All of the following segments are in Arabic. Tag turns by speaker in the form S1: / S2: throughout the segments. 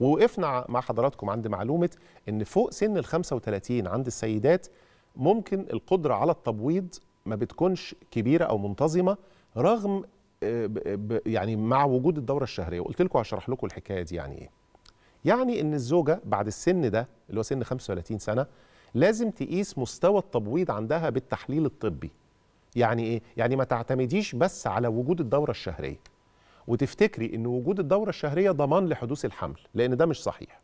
S1: ووقفنا مع حضراتكم عند معلومه ان فوق سن ال 35 عند السيدات ممكن القدره على التبويض ما بتكونش كبيره او منتظمه رغم آه، يعني مع وجود الدوره الشهريه وقلت لكم هشرح لكم الحكايه دي يعني ايه يعني ان الزوجه بعد السن ده اللي هو سن 35 سنه لازم تقيس مستوى التبويض عندها بالتحليل الطبي يعني ايه يعني ما تعتمديش بس على وجود الدوره الشهريه وتفتكري ان وجود الدوره الشهريه ضمان لحدوث الحمل لان ده مش صحيح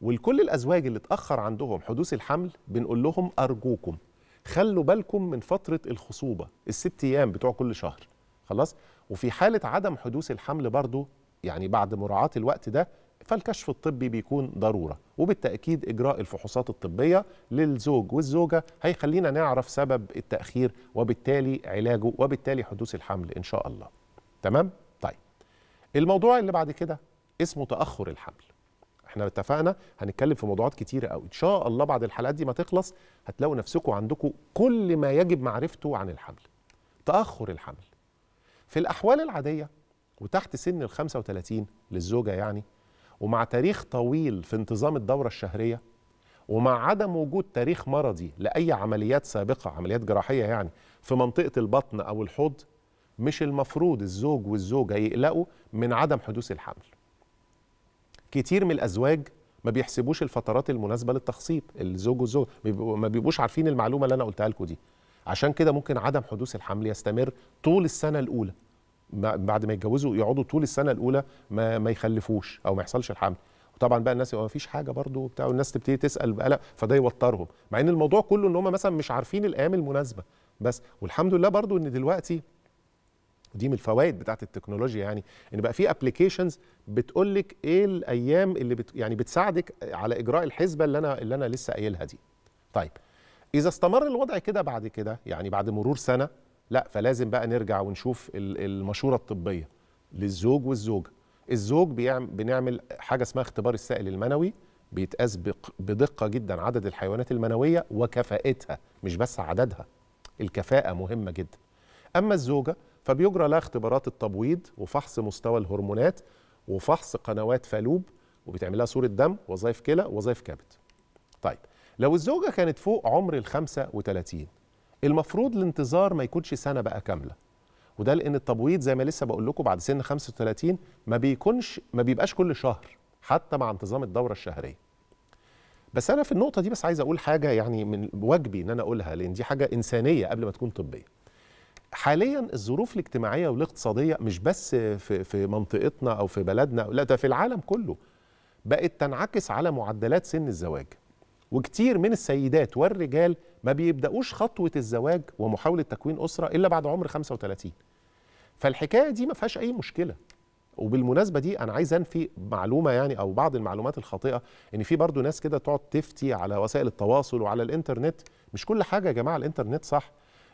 S1: ولكل الازواج اللي اتاخر عندهم حدوث الحمل بنقول لهم ارجوكم خلوا بالكم من فتره الخصوبه الست ايام بتوع كل شهر خلاص وفي حاله عدم حدوث الحمل برضو يعني بعد مراعاه الوقت ده فالكشف الطبي بيكون ضروره وبالتاكيد اجراء الفحوصات الطبيه للزوج والزوجه هيخلينا نعرف سبب التاخير وبالتالي علاجه وبالتالي حدوث الحمل ان شاء الله تمام الموضوع اللي بعد كده اسمه تاخر الحمل احنا اتفقنا هنتكلم في موضوعات كتيره او ان شاء الله بعد الحلقات دي ما تخلص هتلاقوا نفسكم عندكم كل ما يجب معرفته عن الحمل تاخر الحمل في الاحوال العاديه وتحت سن ال 35 للزوجه يعني ومع تاريخ طويل في انتظام الدوره الشهريه ومع عدم وجود تاريخ مرضي لاي عمليات سابقه عمليات جراحيه يعني في منطقه البطن او الحوض مش المفروض الزوج والزوجة يقلقوا من عدم حدوث الحمل كتير من الأزواج ما بيحسبوش الفترات المناسبة للتخصيب الزوج والزوج ما بيبقوش عارفين المعلومة اللي أنا قلتها لكم دي عشان كده ممكن عدم حدوث الحمل يستمر طول السنة الأولى بعد ما يتجوزوا يقعدوا طول السنة الأولى ما, ما يخلفوش أو ما يحصلش الحمل وطبعا بقى الناس ما فيش حاجه برضه وبتاع والناس تبتدي تسال بقلق فده يوترهم مع ان الموضوع كله ان هم مثلا مش عارفين الايام المناسبه بس والحمد لله برضه ان دلوقتي ودي من الفوائد بتاعت التكنولوجيا يعني ان بقى في ابلكيشنز بتقول لك ايه الايام اللي بت يعني بتساعدك على اجراء الحسبه اللي انا اللي انا لسه قايلها دي طيب اذا استمر الوضع كده بعد كده يعني بعد مرور سنه لا فلازم بقى نرجع ونشوف المشوره الطبيه للزوج والزوجه الزوج بنعمل حاجه اسمها اختبار السائل المنوي بيتقاس بدقه جدا عدد الحيوانات المنويه وكفاءتها مش بس عددها الكفاءه مهمه جدا اما الزوجه فبيجرى لها اختبارات التبويض وفحص مستوى الهرمونات وفحص قنوات فالوب وبتعمل لها صوره دم وظائف كلى وظائف كبد. طيب لو الزوجه كانت فوق عمر ال 35 المفروض الانتظار ما يكونش سنه بقى كامله وده لان التبويض زي ما لسه بقول لكم بعد سن 35 ما بيكونش ما بيبقاش كل شهر حتى مع انتظام الدوره الشهريه. بس انا في النقطه دي بس عايز اقول حاجه يعني من واجبي ان انا اقولها لان دي حاجه انسانيه قبل ما تكون طبيه. حاليا الظروف الاجتماعيه والاقتصاديه مش بس في في منطقتنا او في بلدنا لا ده في العالم كله بقت تنعكس على معدلات سن الزواج وكتير من السيدات والرجال ما بيبداوش خطوه الزواج ومحاوله تكوين اسره الا بعد عمر 35 فالحكايه دي ما فيهاش اي مشكله وبالمناسبه دي انا عايز انفي معلومه يعني او بعض المعلومات الخاطئه ان في برضو ناس كده تقعد تفتي على وسائل التواصل وعلى الانترنت مش كل حاجه يا جماعه الانترنت صح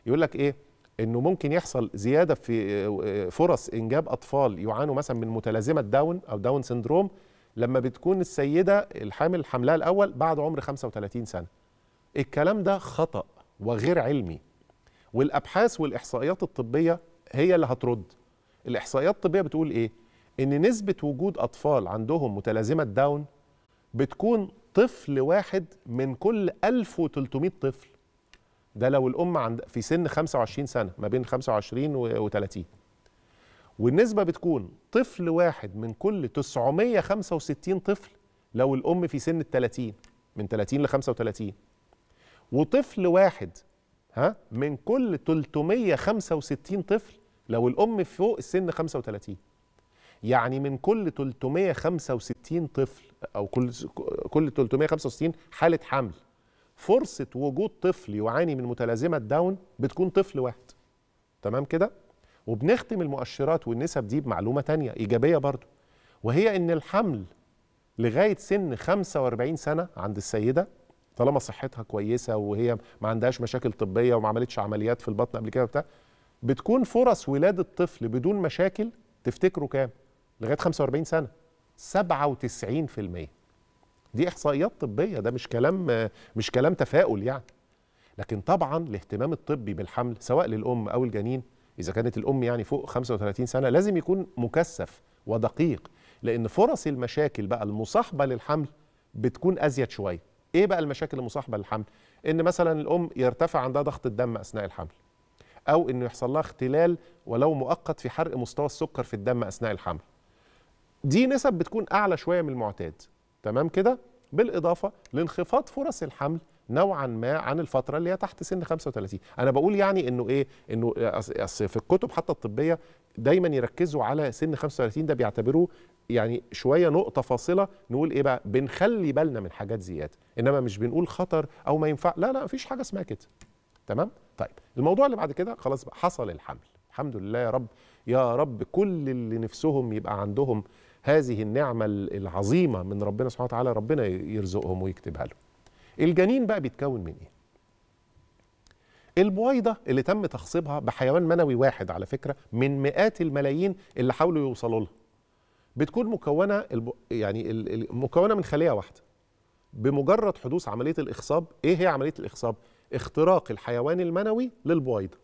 S1: يقول لك ايه انه ممكن يحصل زياده في آه، فرص انجاب اطفال يعانوا مثلا من متلازمه داون او داون سندروم لما بتكون السيده الحامل حملها الاول بعد عمر 35 سنه الكلام ده خطا وغير علمي والابحاث والاحصائيات الطبيه هي اللي هترد الاحصائيات الطبيه بتقول ايه ان نسبه وجود اطفال عندهم متلازمه داون بتكون طفل واحد من كل 1300 طفل ده لو الام عند في سن 25 سنه ما بين 25 و 30 والنسبه بتكون طفل واحد من كل 965 طفل لو الام في سن ال 30 من 30 ل 35 وطفل واحد ها من كل 365 طفل لو الام فوق السن 35 يعني من كل 365 طفل او كل كل 365 حاله حمل فرصه وجود طفل يعاني من متلازمه داون بتكون طفل واحد تمام كده وبنختم المؤشرات والنسب دي بمعلومه تانية ايجابيه برضو وهي ان الحمل لغايه سن 45 سنه عند السيده طالما صحتها كويسه وهي ما عندهاش مشاكل طبيه وما عملتش عمليات في البطن قبل كده وبتاع بتكون فرص ولاده الطفل بدون مشاكل تفتكروا كام؟ لغايه 45 سنه 97% دي احصائيات طبيه ده مش كلام مش كلام تفاؤل يعني لكن طبعا الاهتمام الطبي بالحمل سواء للام او الجنين اذا كانت الام يعني فوق 35 سنه لازم يكون مكثف ودقيق لان فرص المشاكل بقى المصاحبه للحمل بتكون ازيد شويه ايه بقى المشاكل المصاحبه للحمل ان مثلا الام يرتفع عندها ضغط الدم اثناء الحمل او انه يحصل لها اختلال ولو مؤقت في حرق مستوى السكر في الدم اثناء الحمل دي نسب بتكون اعلى شويه من المعتاد تمام كده بالاضافه لانخفاض فرص الحمل نوعا ما عن الفتره اللي هي تحت سن 35 انا بقول يعني انه ايه انه في الكتب حتى الطبيه دايما يركزوا على سن 35 ده بيعتبروه يعني شويه نقطه فاصله نقول ايه بقى بنخلي بالنا من حاجات زياده انما مش بنقول خطر او ما ينفع لا لا مفيش حاجه اسمها كده تمام طيب الموضوع اللي بعد كده خلاص بقى حصل الحمل الحمد لله يا رب يا رب كل اللي نفسهم يبقى عندهم هذه النعمة العظيمة من ربنا سبحانه وتعالى ربنا يرزقهم ويكتبها لهم الجنين بقى بيتكون من إيه؟ البويضة اللي تم تخصيبها بحيوان منوي واحد على فكرة من مئات الملايين اللي حاولوا يوصلوا لها بتكون مكونة يعني مكونة من خلية واحدة بمجرد حدوث عملية الإخصاب إيه هي عملية الإخصاب؟ اختراق الحيوان المنوي للبويضة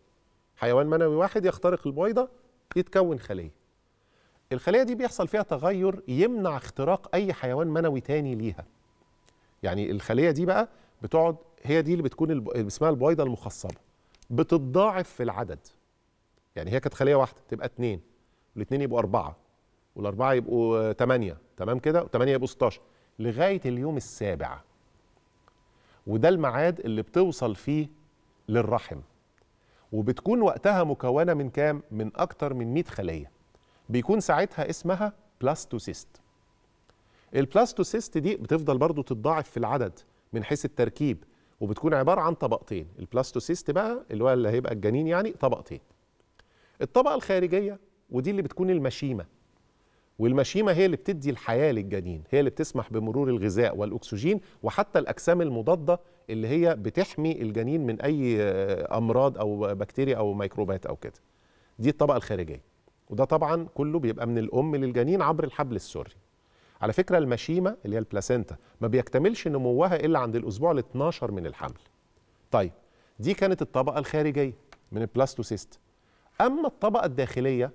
S1: حيوان منوي واحد يخترق البويضة يتكون خلية الخليه دي بيحصل فيها تغير يمنع اختراق اي حيوان منوي تاني ليها يعني الخليه دي بقى بتقعد هي دي اللي بتكون اسمها البويضه المخصبه بتتضاعف في العدد يعني هي كانت خليه واحده تبقى اتنين والاتنين يبقوا اربعه والاربعه يبقوا ثمانيه تمام كده وثمانيه يبقوا 16 لغايه اليوم السابع وده الميعاد اللي بتوصل فيه للرحم وبتكون وقتها مكونه من كام من اكتر من 100 خليه بيكون ساعتها اسمها بلاستوسيست البلاستوسيست دي بتفضل برضو تتضاعف في العدد من حيث التركيب وبتكون عبارة عن طبقتين البلاستوسيست بقى اللي هو اللي هيبقى الجنين يعني طبقتين الطبقة الخارجية ودي اللي بتكون المشيمة والمشيمة هي اللي بتدي الحياة للجنين هي اللي بتسمح بمرور الغذاء والأكسجين وحتى الأجسام المضادة اللي هي بتحمي الجنين من أي آه، أمراض أو بكتيريا أو ميكروبات أو كده دي الطبقة الخارجية وده طبعا كله بيبقى من الام للجنين عبر الحبل السري على فكره المشيمه اللي هي البلاسينتا ما بيكتملش نموها الا عند الاسبوع ال 12 من الحمل طيب دي كانت الطبقه الخارجيه من البلاستوسيست اما الطبقه الداخليه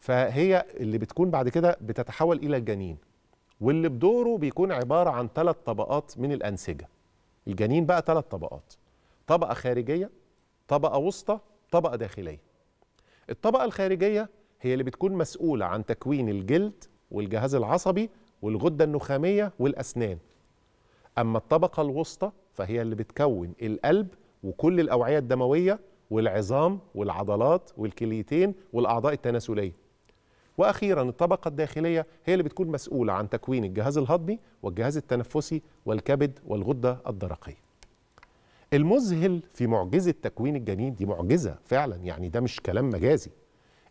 S1: فهي اللي بتكون بعد كده بتتحول الى الجنين واللي بدوره بيكون عباره عن ثلاث طبقات من الانسجه الجنين بقى ثلاث طبقات طبقه خارجيه طبقه وسطى طبقه داخليه الطبقة الخارجية هي اللي بتكون مسؤولة عن تكوين الجلد والجهاز العصبي والغدة النخامية والأسنان أما الطبقة الوسطى فهي اللي بتكون القلب وكل الأوعية الدموية والعظام والعضلات والكليتين والأعضاء التناسلية وأخيرا الطبقة الداخلية هي اللي بتكون مسؤولة عن تكوين الجهاز الهضمي والجهاز التنفسي والكبد والغدة الدرقية المذهل في معجزة تكوين الجنين دي معجزة فعلا يعني ده مش كلام مجازي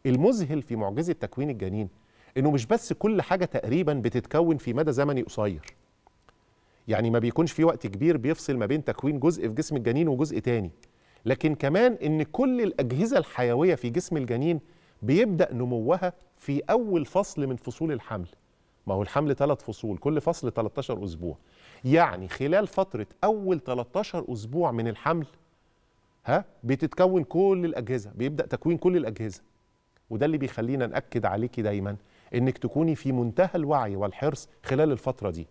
S1: المذهل في معجزة تكوين الجنين انه مش بس كل حاجة تقريبا بتتكون في مدى زمني قصير يعني ما بيكونش في وقت كبير بيفصل ما بين تكوين جزء في جسم الجنين وجزء تاني لكن كمان ان كل الأجهزة الحيوية في جسم الجنين بيبدأ نموها في أول فصل من فصول الحمل ما هو الحمل ثلاث فصول كل فصل 13 اسبوع يعني خلال فتره اول 13 اسبوع من الحمل ها بتتكون كل الاجهزه بيبدا تكوين كل الاجهزه وده اللي بيخلينا ناكد عليكي دايما انك تكوني في منتهى الوعي والحرص خلال الفتره دي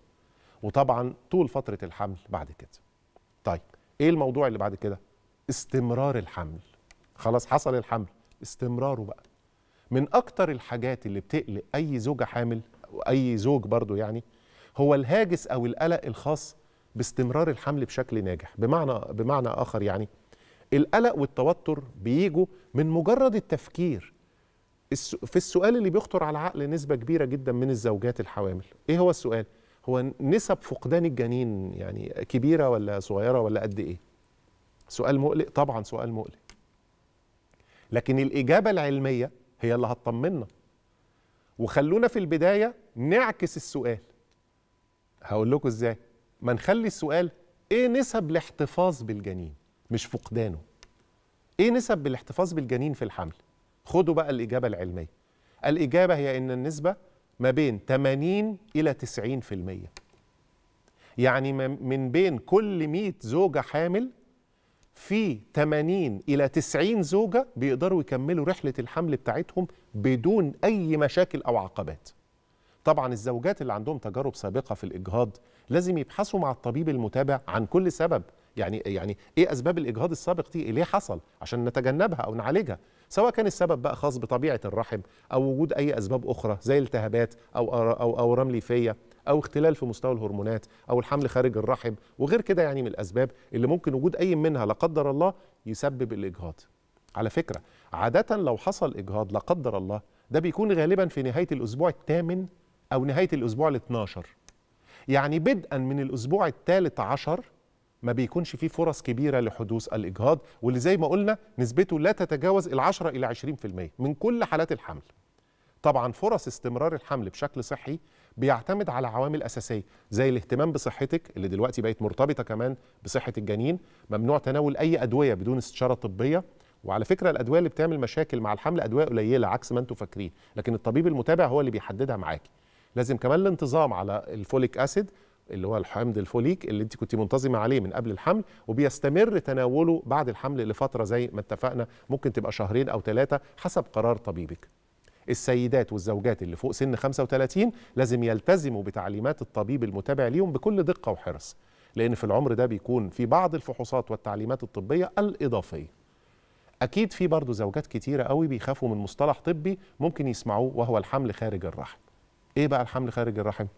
S1: وطبعا طول فتره الحمل بعد كده طيب ايه الموضوع اللي بعد كده استمرار الحمل خلاص حصل الحمل استمراره بقى من اكتر الحاجات اللي بتقلق اي زوجه حامل واي زوج برضو يعني هو الهاجس او القلق الخاص باستمرار الحمل بشكل ناجح بمعنى بمعنى اخر يعني القلق والتوتر بيجوا من مجرد التفكير في السؤال اللي بيخطر على العقل نسبه كبيره جدا من الزوجات الحوامل ايه هو السؤال هو نسب فقدان الجنين يعني كبيره ولا صغيره ولا قد ايه سؤال مقلق طبعا سؤال مقلق لكن الاجابه العلميه هي اللي هتطمنا وخلونا في البدايه نعكس السؤال هقول لكم ازاي ما نخلي السؤال ايه نسب الاحتفاظ بالجنين مش فقدانه ايه نسب الاحتفاظ بالجنين في الحمل خدوا بقى الاجابه العلميه الاجابه هي ان النسبه ما بين 80 الى 90% يعني من بين كل 100 زوجه حامل في 80 الى 90 زوجه بيقدروا يكملوا رحله الحمل بتاعتهم بدون اي مشاكل او عقبات طبعا الزوجات اللي عندهم تجارب سابقه في الاجهاض لازم يبحثوا مع الطبيب المتابع عن كل سبب يعني يعني ايه اسباب الاجهاض السابق دي ليه حصل عشان نتجنبها او نعالجها سواء كان السبب بقى خاص بطبيعه الرحم او وجود اي اسباب اخرى زي التهابات او او اورام ليفيه او اختلال في مستوى الهرمونات او الحمل خارج الرحم وغير كده يعني من الاسباب اللي ممكن وجود اي منها لا قدر الله يسبب الاجهاض على فكره عاده لو حصل اجهاض لا قدر الله ده بيكون غالبا في نهايه الاسبوع الثامن أو نهاية الأسبوع ال 12 يعني بدءا من الأسبوع الثالث عشر ما بيكونش فيه فرص كبيرة لحدوث الإجهاض واللي زي ما قلنا نسبته لا تتجاوز العشرة إلى 20% من كل حالات الحمل طبعا فرص استمرار الحمل بشكل صحي بيعتمد على عوامل أساسية زي الاهتمام بصحتك اللي دلوقتي بقت مرتبطة كمان بصحة الجنين ممنوع تناول أي أدوية بدون استشارة طبية وعلى فكرة الأدوية اللي بتعمل مشاكل مع الحمل أدوية قليلة عكس ما أنتم فاكرين لكن الطبيب المتابع هو اللي بيحددها معاكي لازم كمان الانتظام على الفوليك اسيد اللي هو الحمض الفوليك اللي انت كنت منتظمه عليه من قبل الحمل وبيستمر تناوله بعد الحمل لفتره زي ما اتفقنا ممكن تبقى شهرين او ثلاثه حسب قرار طبيبك السيدات والزوجات اللي فوق سن 35 لازم يلتزموا بتعليمات الطبيب المتابع ليهم بكل دقه وحرص لان في العمر ده بيكون في بعض الفحوصات والتعليمات الطبيه الاضافيه اكيد في برضه زوجات كتيره قوي بيخافوا من مصطلح طبي ممكن يسمعوه وهو الحمل خارج الرحم ايه بقى الحمل خارج الرحم